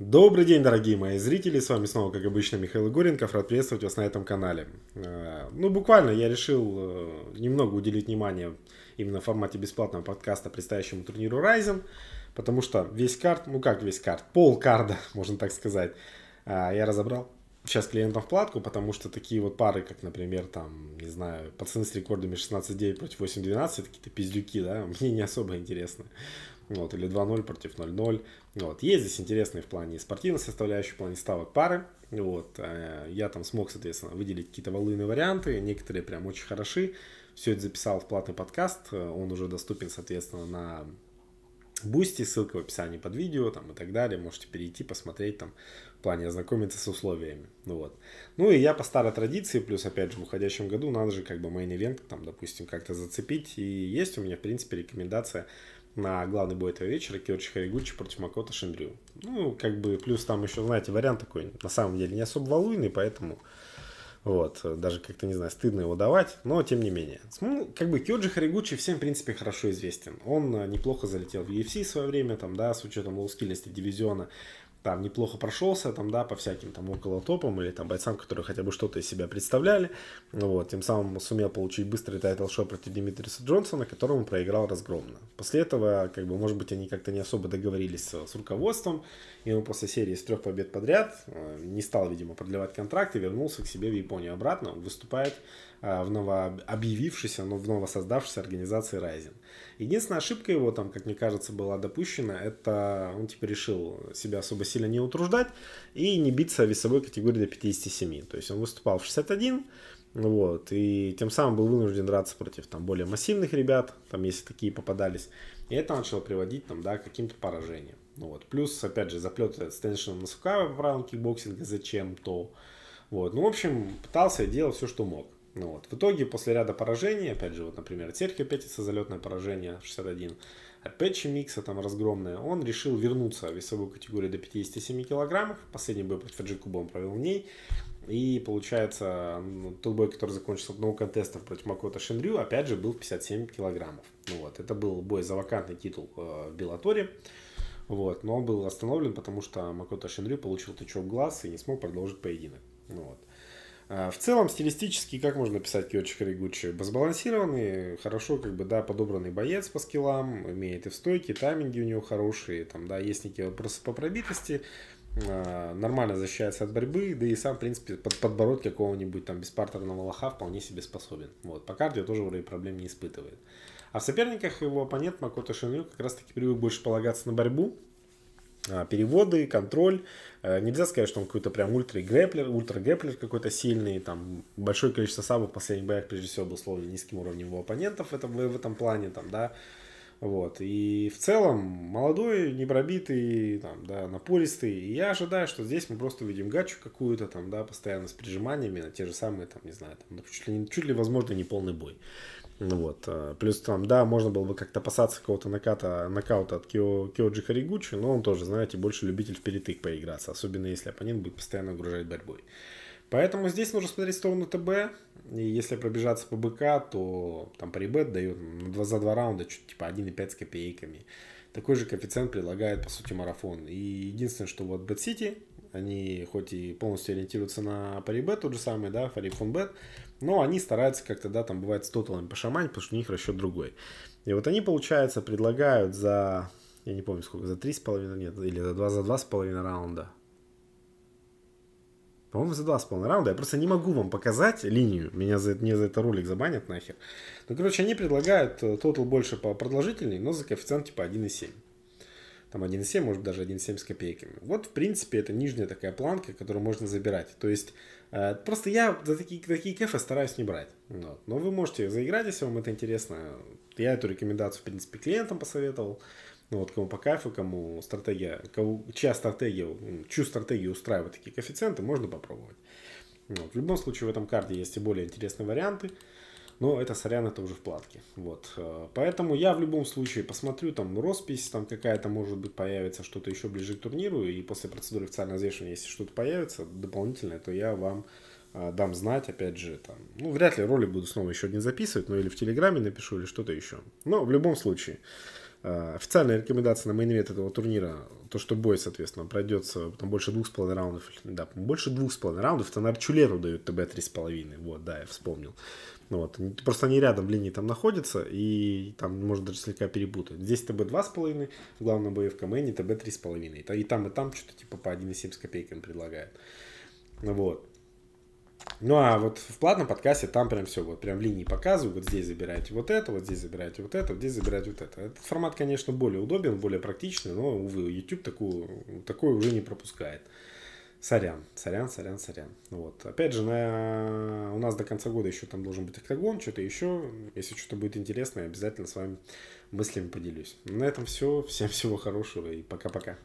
Добрый день, дорогие мои зрители, с вами снова, как обычно, Михаил Игоренков, рад приветствовать вас на этом канале. Э, ну, буквально я решил э, немного уделить внимание именно в формате бесплатного подкаста предстоящему турниру Ryzen, потому что весь карт, ну как весь карт, пол карда, можно так сказать, э, я разобрал сейчас клиентам в платку, потому что такие вот пары, как, например, там, не знаю, пацаны с рекордами 16-9 против 8-12, какие-то пиздюки, да, мне не особо интересно вот, или 2-0 против 0-0. Вот. Есть здесь интересные в плане спортивной составляющей, в плане ставок пары. Вот. Э, я там смог, соответственно, выделить какие-то волынные варианты, некоторые прям очень хороши. Все это записал в платный подкаст, э, он уже доступен, соответственно, на Бусти, ссылка в описании под видео там, и так далее. Можете перейти, посмотреть там, в плане ознакомиться с условиями. Ну, вот. ну и я по старой традиции, плюс опять же в уходящем году надо же как бы мейн-ивент там, допустим, как-то зацепить. И есть у меня, в принципе, рекомендация на главный бой этого вечера Киочи Харигучи против Макота Шимрю. Ну, как бы, плюс там еще, знаете, вариант такой, на самом деле, не особо валуйный, поэтому, вот, даже как-то, не знаю, стыдно его давать, но тем не менее. Ну, как бы, Киоджи Харигучи всем, в принципе, хорошо известен. Он э, неплохо залетел в UFC в свое время, там, да, с учетом лоускильности дивизиона там неплохо прошелся, там, да, по всяким там около топам или там бойцам, которые хотя бы что-то из себя представляли, вот, тем самым сумел получить быстрый тайтл-шоу против Димитриса Джонсона, которому проиграл разгромно. После этого, как бы, может быть, они как-то не особо договорились с, руководством, и он после серии из трех побед подряд э, не стал, видимо, продлевать контракт и вернулся к себе в Японию обратно, выступает а, в новообъявившейся, но в новосоздавшейся организации Ryzen. Единственная ошибка его там, как мне кажется, была допущена, это он типа решил себя особо сильно не утруждать и не биться весовой категории до 57. То есть он выступал в 61, вот, и тем самым был вынужден драться против там более массивных ребят, там если такие попадались. И это начало приводить там, да, к каким-то поражениям. Ну, вот. Плюс, опять же, заплеты с Теншином Насукава по правилам кикбоксинга зачем-то. Вот. Ну, в общем, пытался и делал все, что мог. Ну вот. В итоге после ряда поражений, опять же, вот, например, Терхи Петиса, залетное поражение 61, опять Чемикса там разгромное, он решил вернуться в весовую категорию до 57 килограммов. Последний бой против Аджикуба он провел в ней. И получается, ну, тот бой, который закончился одного контеста против Макота Шенрю, опять же, был 57 килограммов. Ну вот, это был бой за вакантный титул э, в Беллаторе. Вот, но он был остановлен, потому что Макото Шенрю получил тычок в глаз и не смог продолжить поединок. Ну вот. А, в целом, стилистически, как можно писать Киочи Харигучи? Сбалансированный, хорошо, как бы, да, подобранный боец по скиллам, имеет и в стойке, тайминги у него хорошие, там, да, есть некие вопросы по пробитости, а, нормально защищается от борьбы, да и сам, в принципе, под, подбороть какого-нибудь там беспартерного лоха вполне себе способен. Вот, по кардио тоже вроде проблем не испытывает. А в соперниках его оппонент Макото Шинрю как раз-таки привык больше полагаться на борьбу, а, переводы, контроль. Э, нельзя сказать, что он какой-то прям ультра грэплер, ультра грэплер какой-то сильный, там большое количество сабов в последних боях прежде всего был словно низким уровнем его оппонентов это этом, в этом плане, там, да. Вот. И в целом молодой, непробитый, там, да, напористый. И я ожидаю, что здесь мы просто увидим гачу какую-то там, да, постоянно с прижиманиями на те же самые, там, не знаю, там, чуть ли, чуть ли возможно, не полный бой. Ну Вот. А, плюс там, да, можно было бы как-то опасаться какого-то наката, нокаута от Кио, Киоджи Харигучи, но он тоже, знаете, больше любитель в перетык поиграться, особенно если оппонент будет постоянно угрожать борьбой. Поэтому здесь нужно смотреть в сторону ТБ, и если пробежаться по БК, то там парибет дает за два раунда чуть типа 1,5 с копейками. Такой же коэффициент предлагает, по сути, марафон. И единственное, что вот BetCity они хоть и полностью ориентируются на парибет, тот же самый, да, фарифонбет, но они стараются как-то, да, там бывает с тоталами пошаманить, потому что у них расчет другой. И вот они, получается, предлагают за, я не помню сколько, за 3,5, нет, или за 2, за 2,5 раунда. По-моему, за 2,5 раунда. Я просто не могу вам показать линию. Меня за, мне за это ролик забанят нахер. Ну, короче, они предлагают э, тотал больше по продолжительной, но за коэффициент типа 1,7 там 1,7, может даже 1,7 с копейками. Вот, в принципе, это нижняя такая планка, которую можно забирать. То есть, э, просто я за такие, такие кэфы стараюсь не брать. Вот. Но вы можете заиграть, если вам это интересно. Я эту рекомендацию, в принципе, клиентам посоветовал. Ну вот, кому по кайфу, кому стратегия, кого, чья стратегия, чью стратегию устраивает такие коэффициенты, можно попробовать. Вот. В любом случае, в этом карте есть и более интересные варианты но это, сорян, это уже в платке. Вот. Э, поэтому я в любом случае посмотрю, там роспись там какая-то может быть появится, что-то еще ближе к турниру, и после процедуры официального взвешивания, если что-то появится дополнительное, то я вам э, дам знать, опять же, там, ну, вряд ли ролик буду снова еще один записывать, ну, или в Телеграме напишу, или что-то еще. Но в любом случае, Э, официальная рекомендация на мейн этого турнира, то, что бой, соответственно, пройдется там больше двух с половиной раундов, да, больше двух с половиной раундов, это Нарчулету дают ТБ три с половиной, вот, да, я вспомнил. Вот, просто они рядом в линии там находятся, и там можно даже слегка перепутать. Здесь ТБ два с половиной, в главном бою в Камэне ТБ три с половиной, и там, и там что-то типа по 1,7 с копейками предлагают. Вот. Ну а вот в платном подкасте там прям все, вот прям линии показывают, вот здесь забираете вот это, вот здесь забираете вот это, вот здесь забираете вот это. Этот формат, конечно, более удобен, более практичный, но, увы, YouTube такую, такое уже не пропускает. Сорян, сорян, сорян, сорян. Вот. Опять же, на... у нас до конца года еще там должен быть октагон, что-то еще. Если что-то будет интересно, я обязательно с вами мыслями поделюсь. На этом все. Всем всего хорошего и пока-пока.